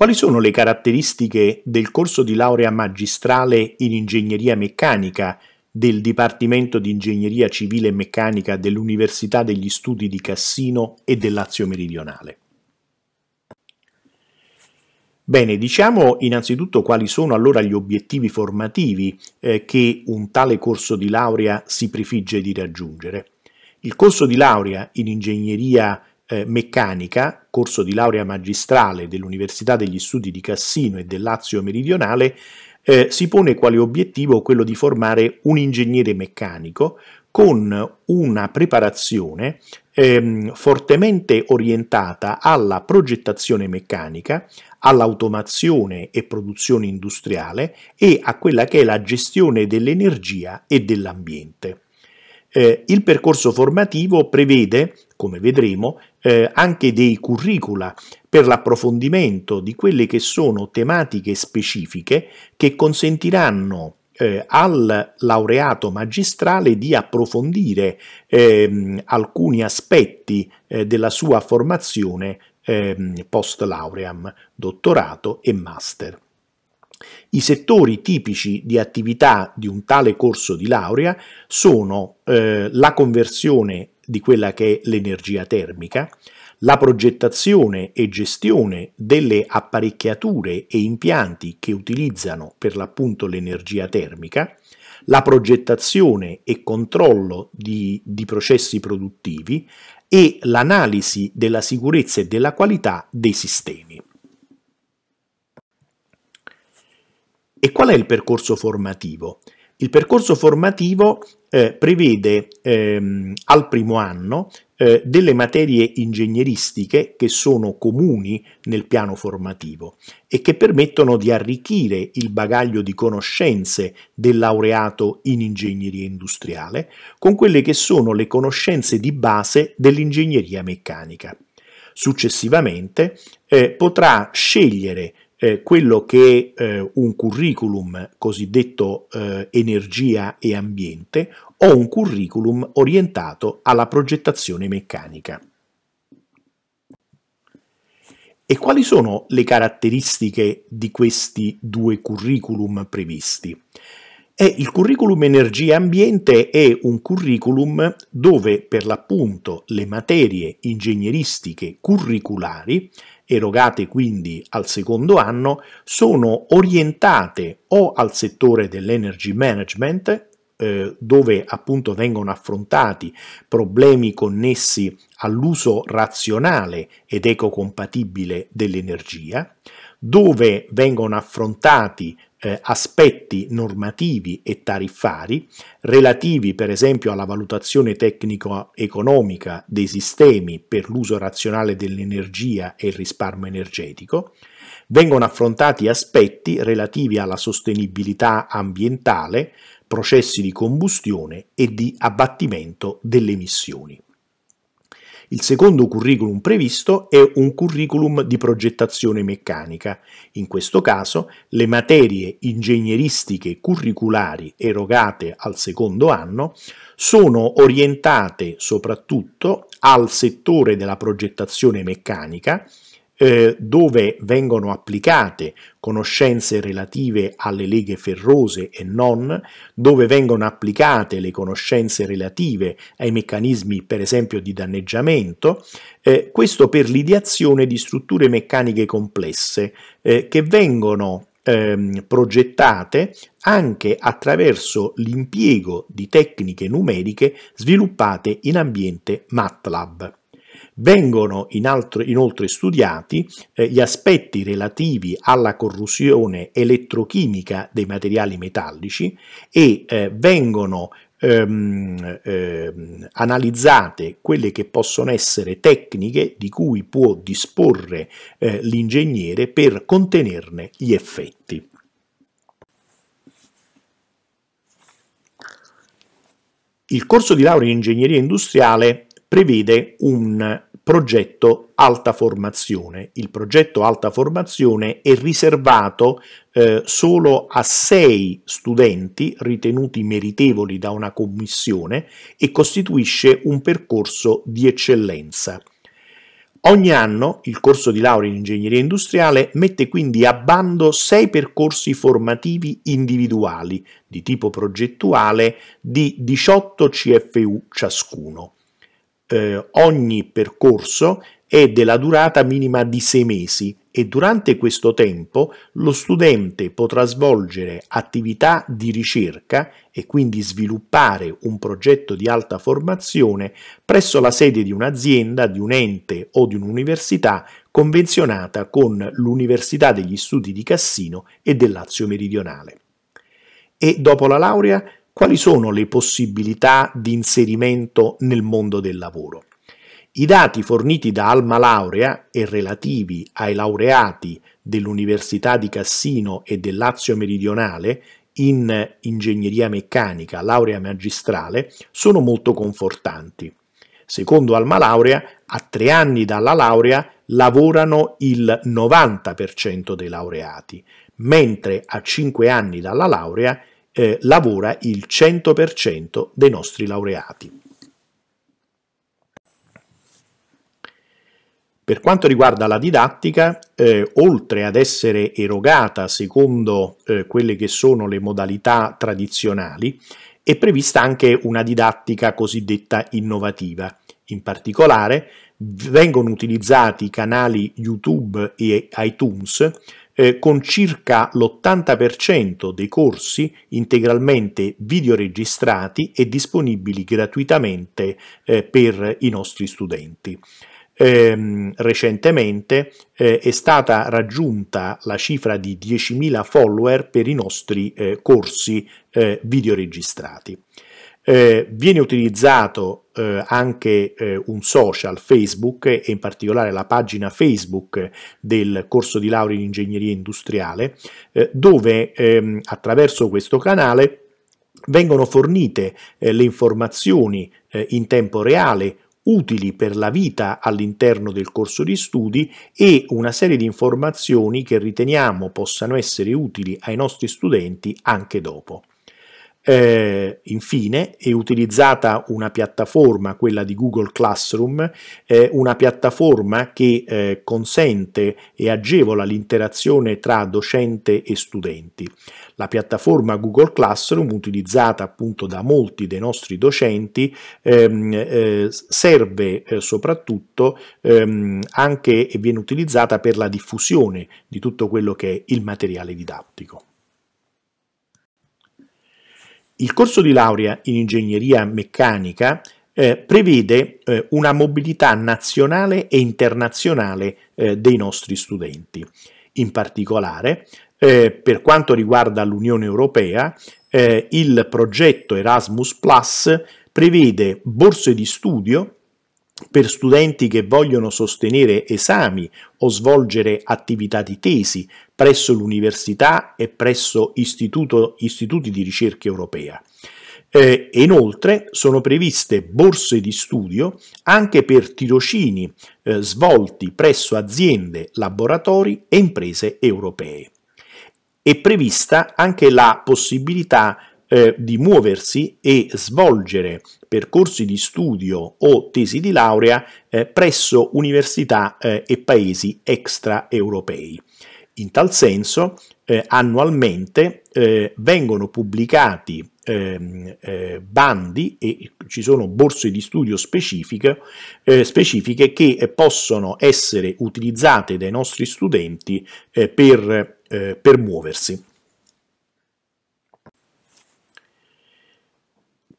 Quali sono le caratteristiche del corso di laurea magistrale in ingegneria meccanica del Dipartimento di Ingegneria Civile e Meccanica dell'Università degli Studi di Cassino e del Lazio Meridionale? Bene, diciamo innanzitutto quali sono allora gli obiettivi formativi eh, che un tale corso di laurea si prefigge di raggiungere. Il corso di laurea in ingegneria eh, meccanica, corso di laurea magistrale dell'Università degli Studi di Cassino e del Lazio Meridionale, eh, si pone quale obiettivo quello di formare un ingegnere meccanico con una preparazione ehm, fortemente orientata alla progettazione meccanica, all'automazione e produzione industriale e a quella che è la gestione dell'energia e dell'ambiente. Eh, il percorso formativo prevede, come vedremo, eh, anche dei curricula per l'approfondimento di quelle che sono tematiche specifiche che consentiranno eh, al laureato magistrale di approfondire ehm, alcuni aspetti eh, della sua formazione ehm, post lauream, dottorato e master. I settori tipici di attività di un tale corso di laurea sono eh, la conversione di quella che è l'energia termica, la progettazione e gestione delle apparecchiature e impianti che utilizzano per l'appunto l'energia termica, la progettazione e controllo di, di processi produttivi e l'analisi della sicurezza e della qualità dei sistemi. E qual è il percorso formativo? Il percorso formativo eh, prevede ehm, al primo anno eh, delle materie ingegneristiche che sono comuni nel piano formativo e che permettono di arricchire il bagaglio di conoscenze del laureato in ingegneria industriale con quelle che sono le conoscenze di base dell'ingegneria meccanica. Successivamente eh, potrà scegliere eh, quello che eh, un curriculum cosiddetto eh, energia e ambiente o un curriculum orientato alla progettazione meccanica. E quali sono le caratteristiche di questi due curriculum previsti? E il curriculum energia ambiente è un curriculum dove per l'appunto le materie ingegneristiche curriculari, erogate quindi al secondo anno, sono orientate o al settore dell'energy management, eh, dove appunto vengono affrontati problemi connessi all'uso razionale ed ecocompatibile dell'energia, dove vengono affrontati eh, aspetti normativi e tariffari relativi per esempio alla valutazione tecnico-economica dei sistemi per l'uso razionale dell'energia e il risparmio energetico, vengono affrontati aspetti relativi alla sostenibilità ambientale, processi di combustione e di abbattimento delle emissioni. Il secondo curriculum previsto è un curriculum di progettazione meccanica. In questo caso le materie ingegneristiche curriculari erogate al secondo anno sono orientate soprattutto al settore della progettazione meccanica, eh, dove vengono applicate conoscenze relative alle leghe ferrose e non, dove vengono applicate le conoscenze relative ai meccanismi per esempio di danneggiamento, eh, questo per l'ideazione di strutture meccaniche complesse eh, che vengono ehm, progettate anche attraverso l'impiego di tecniche numeriche sviluppate in ambiente MATLAB. Vengono inaltro, inoltre studiati eh, gli aspetti relativi alla corrosione elettrochimica dei materiali metallici e eh, vengono ehm, ehm, analizzate quelle che possono essere tecniche di cui può disporre eh, l'ingegnere per contenerne gli effetti. Il corso di laurea in ingegneria industriale prevede un progetto alta formazione. Il progetto alta formazione è riservato eh, solo a sei studenti ritenuti meritevoli da una commissione e costituisce un percorso di eccellenza. Ogni anno il corso di laurea in ingegneria industriale mette quindi a bando sei percorsi formativi individuali di tipo progettuale di 18 CFU ciascuno eh, ogni percorso è della durata minima di sei mesi e durante questo tempo lo studente potrà svolgere attività di ricerca e quindi sviluppare un progetto di alta formazione presso la sede di un'azienda, di un ente o di un'università convenzionata con l'Università degli Studi di Cassino e del Lazio Meridionale. E dopo la laurea quali sono le possibilità di inserimento nel mondo del lavoro. I dati forniti da Alma Laurea e relativi ai laureati dell'Università di Cassino e del Lazio Meridionale in ingegneria meccanica, laurea magistrale, sono molto confortanti. Secondo Alma Laurea, a tre anni dalla laurea lavorano il 90% dei laureati, mentre a cinque anni dalla laurea eh, lavora il 100% dei nostri laureati. Per quanto riguarda la didattica, eh, oltre ad essere erogata secondo eh, quelle che sono le modalità tradizionali, è prevista anche una didattica cosiddetta innovativa. In particolare vengono utilizzati i canali YouTube e iTunes eh, con circa l'80% dei corsi integralmente videoregistrati e disponibili gratuitamente eh, per i nostri studenti. Ehm, recentemente eh, è stata raggiunta la cifra di 10.000 follower per i nostri eh, corsi eh, videoregistrati. Eh, viene utilizzato eh, anche eh, un social Facebook e in particolare la pagina Facebook del corso di laurea in ingegneria industriale eh, dove ehm, attraverso questo canale vengono fornite eh, le informazioni eh, in tempo reale utili per la vita all'interno del corso di studi e una serie di informazioni che riteniamo possano essere utili ai nostri studenti anche dopo. Eh, infine è utilizzata una piattaforma, quella di Google Classroom, eh, una piattaforma che eh, consente e agevola l'interazione tra docente e studenti. La piattaforma Google Classroom, utilizzata appunto da molti dei nostri docenti, ehm, eh, serve eh, soprattutto ehm, anche e viene utilizzata per la diffusione di tutto quello che è il materiale didattico. Il corso di laurea in ingegneria meccanica eh, prevede eh, una mobilità nazionale e internazionale eh, dei nostri studenti. In particolare, eh, per quanto riguarda l'Unione Europea, eh, il progetto Erasmus Plus prevede borse di studio per studenti che vogliono sostenere esami o svolgere attività di tesi presso l'università e presso istituti di ricerca europea. E eh, inoltre sono previste borse di studio anche per tirocini eh, svolti presso aziende, laboratori e imprese europee. È prevista anche la possibilità eh, di muoversi e svolgere percorsi di studio o tesi di laurea eh, presso università eh, e paesi extraeuropei. In tal senso, eh, annualmente eh, vengono pubblicati ehm, eh, bandi e ci sono borse di studio specifiche, eh, specifiche, che possono essere utilizzate dai nostri studenti eh, per, eh, per muoversi.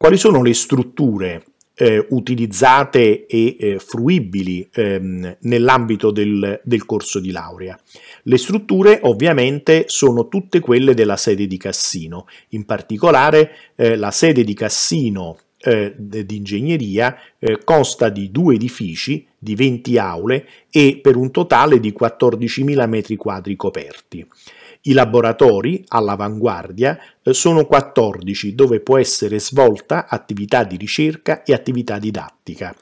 Quali sono le strutture eh, utilizzate e eh, fruibili ehm, nell'ambito del, del, corso di laurea. Le strutture ovviamente sono tutte quelle della sede di Cassino, in particolare eh, la sede di Cassino eh, di ingegneria eh, consta di due edifici di 20 aule e per un totale di 14.000 metri quadri coperti. I laboratori, all'avanguardia, eh, sono 14 dove può essere svolta attività di ricerca e attività didattica.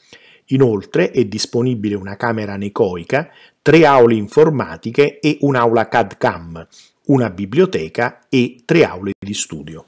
Inoltre è disponibile una camera necoica, tre aule informatiche e un'aula CAD-CAM, una biblioteca e tre aule di studio.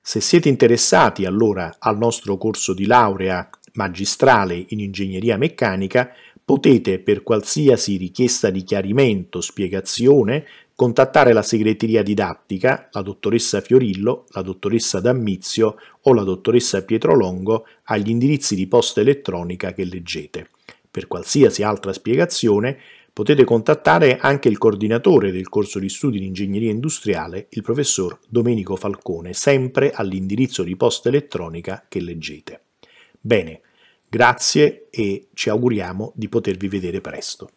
Se siete interessati allora al nostro corso di laurea magistrale in ingegneria meccanica, potete per qualsiasi richiesta di chiarimento, o spiegazione, contattare la segreteria didattica, la dottoressa Fiorillo, la dottoressa Dammizio o la dottoressa Pietro Longo agli indirizzi di posta elettronica che leggete. Per qualsiasi altra spiegazione potete contattare anche il coordinatore del corso di studi in ingegneria industriale, il professor Domenico Falcone, sempre all'indirizzo di posta elettronica che leggete. Bene, Grazie e ci auguriamo di potervi vedere presto.